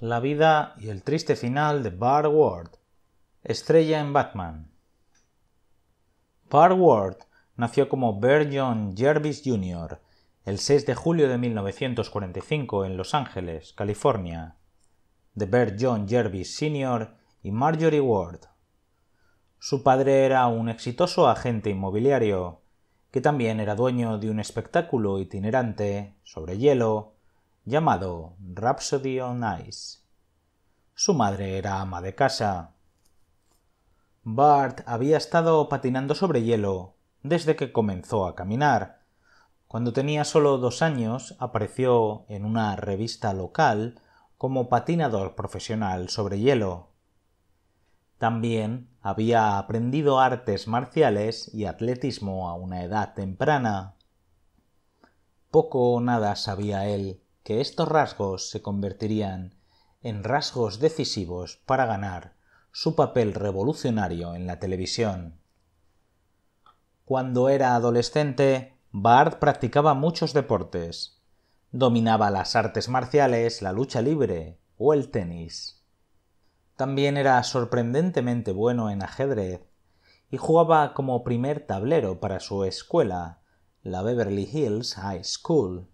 La vida y el triste final de Bart Ward, estrella en Batman. Bart Ward nació como Bear John Jervis Jr. el 6 de julio de 1945 en Los Ángeles, California, de Bear John Jervis Sr. y Marjorie Ward. Su padre era un exitoso agente inmobiliario, que también era dueño de un espectáculo itinerante sobre hielo llamado Rhapsody on Ice. Su madre era ama de casa. Bart había estado patinando sobre hielo desde que comenzó a caminar. Cuando tenía solo dos años, apareció en una revista local como patinador profesional sobre hielo. También había aprendido artes marciales y atletismo a una edad temprana. Poco o nada sabía él que estos rasgos se convertirían en rasgos decisivos para ganar su papel revolucionario en la televisión. Cuando era adolescente, Bard practicaba muchos deportes. Dominaba las artes marciales, la lucha libre o el tenis. También era sorprendentemente bueno en ajedrez y jugaba como primer tablero para su escuela, la Beverly Hills High School.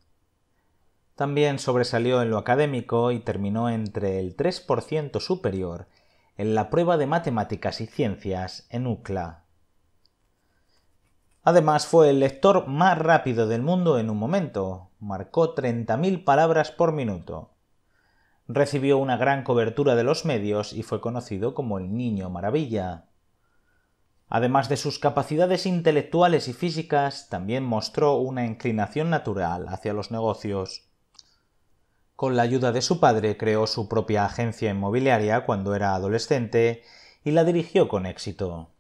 También sobresalió en lo académico y terminó entre el 3% superior en la prueba de matemáticas y ciencias en UCLA. Además fue el lector más rápido del mundo en un momento, marcó 30.000 palabras por minuto. Recibió una gran cobertura de los medios y fue conocido como el Niño Maravilla. Además de sus capacidades intelectuales y físicas, también mostró una inclinación natural hacia los negocios. Con la ayuda de su padre creó su propia agencia inmobiliaria cuando era adolescente y la dirigió con éxito.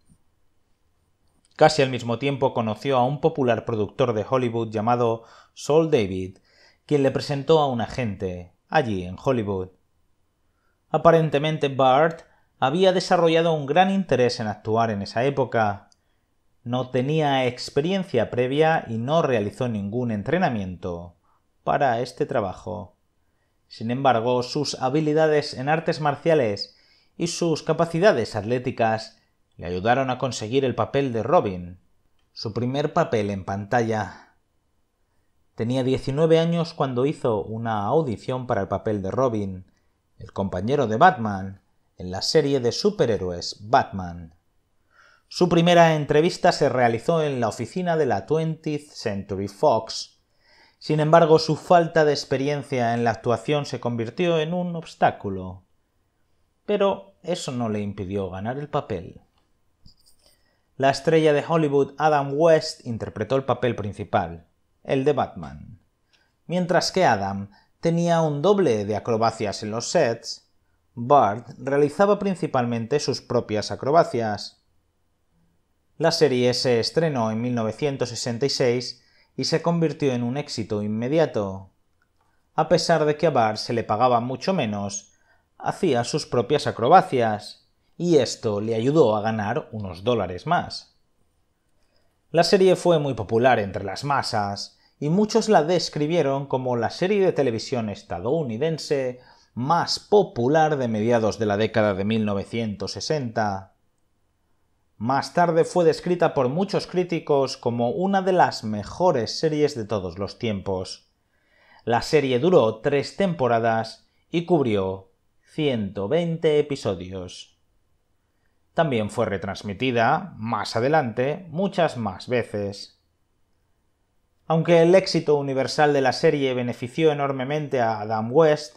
Casi al mismo tiempo conoció a un popular productor de Hollywood llamado Saul David, quien le presentó a un agente, allí en Hollywood. Aparentemente Bart había desarrollado un gran interés en actuar en esa época. No tenía experiencia previa y no realizó ningún entrenamiento para este trabajo. Sin embargo, sus habilidades en artes marciales y sus capacidades atléticas le ayudaron a conseguir el papel de Robin, su primer papel en pantalla. Tenía 19 años cuando hizo una audición para el papel de Robin, el compañero de Batman, en la serie de superhéroes Batman. Su primera entrevista se realizó en la oficina de la 20th Century Fox, sin embargo, su falta de experiencia en la actuación se convirtió en un obstáculo. Pero eso no le impidió ganar el papel. La estrella de Hollywood Adam West interpretó el papel principal, el de Batman. Mientras que Adam tenía un doble de acrobacias en los sets, Bart realizaba principalmente sus propias acrobacias. La serie se estrenó en 1966 y se convirtió en un éxito inmediato. A pesar de que a Barr se le pagaba mucho menos, hacía sus propias acrobacias, y esto le ayudó a ganar unos dólares más. La serie fue muy popular entre las masas, y muchos la describieron como la serie de televisión estadounidense más popular de mediados de la década de 1960. Más tarde fue descrita por muchos críticos como una de las mejores series de todos los tiempos. La serie duró tres temporadas y cubrió 120 episodios. También fue retransmitida, más adelante, muchas más veces. Aunque el éxito universal de la serie benefició enormemente a Adam West,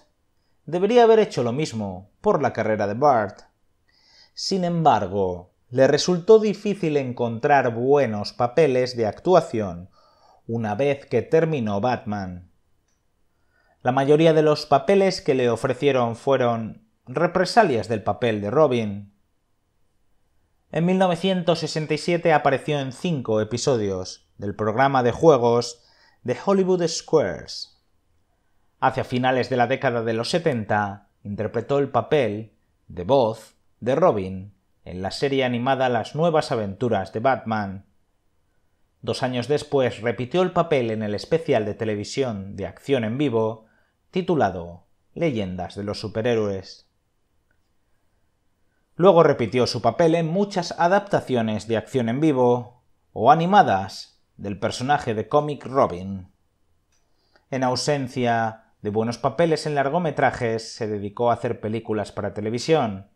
debería haber hecho lo mismo por la carrera de Bart. Sin embargo, le resultó difícil encontrar buenos papeles de actuación una vez que terminó Batman. La mayoría de los papeles que le ofrecieron fueron represalias del papel de Robin. En 1967 apareció en cinco episodios del programa de juegos de Hollywood Squares. Hacia finales de la década de los 70 interpretó el papel de voz de Robin en la serie animada Las nuevas aventuras de Batman. Dos años después repitió el papel en el especial de televisión de acción en vivo titulado Leyendas de los Superhéroes. Luego repitió su papel en muchas adaptaciones de acción en vivo o animadas del personaje de cómic Robin. En ausencia de buenos papeles en largometrajes, se dedicó a hacer películas para televisión,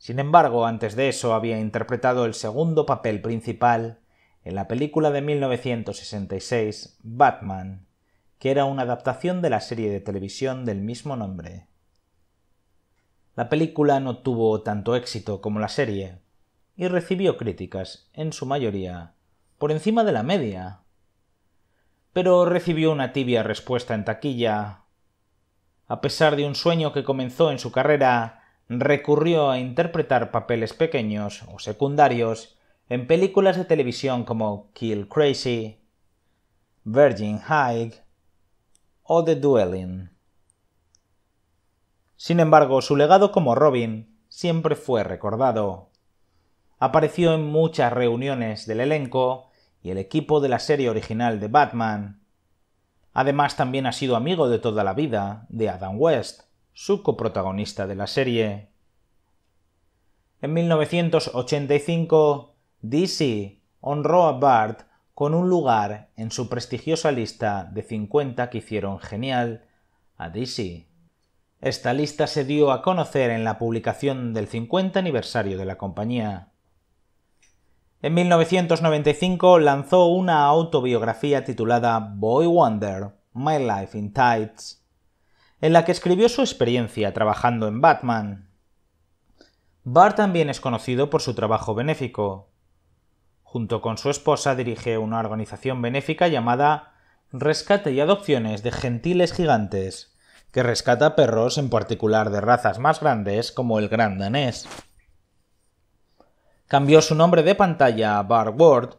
sin embargo, antes de eso había interpretado el segundo papel principal en la película de 1966 Batman, que era una adaptación de la serie de televisión del mismo nombre. La película no tuvo tanto éxito como la serie, y recibió críticas, en su mayoría, por encima de la media. Pero recibió una tibia respuesta en taquilla. A pesar de un sueño que comenzó en su carrera recurrió a interpretar papeles pequeños o secundarios en películas de televisión como Kill Crazy, Virgin High o The Dueling. Sin embargo, su legado como Robin siempre fue recordado. Apareció en muchas reuniones del elenco y el equipo de la serie original de Batman. Además, también ha sido amigo de toda la vida de Adam West, su coprotagonista de la serie. En 1985, DC honró a Bart con un lugar en su prestigiosa lista de 50 que hicieron genial a DC. Esta lista se dio a conocer en la publicación del 50 aniversario de la compañía. En 1995 lanzó una autobiografía titulada Boy Wonder, My Life in Tights, en la que escribió su experiencia trabajando en Batman. Barr también es conocido por su trabajo benéfico. Junto con su esposa dirige una organización benéfica llamada Rescate y Adopciones de Gentiles Gigantes, que rescata perros en particular de razas más grandes como el gran danés. Cambió su nombre de pantalla a Bar Ward,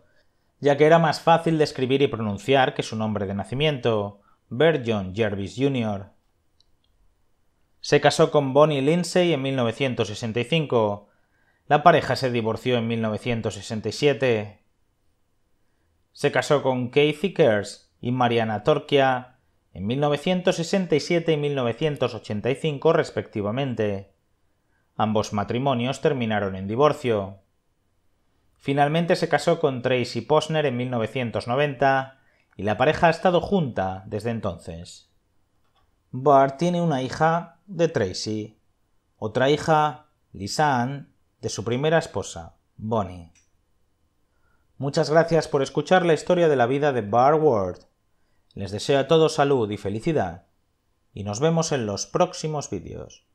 ya que era más fácil de escribir y pronunciar que su nombre de nacimiento, John Jervis Jr. Se casó con Bonnie Lindsay en 1965. La pareja se divorció en 1967. Se casó con Kathy Kers y Mariana Torquia en 1967 y 1985 respectivamente. Ambos matrimonios terminaron en divorcio. Finalmente se casó con Tracy Posner en 1990 y la pareja ha estado junta desde entonces. Bart tiene una hija de Tracy. Otra hija, Lisanne, de su primera esposa, Bonnie. Muchas gracias por escuchar la historia de la vida de Bar Ward. Les deseo a todos salud y felicidad, y nos vemos en los próximos vídeos.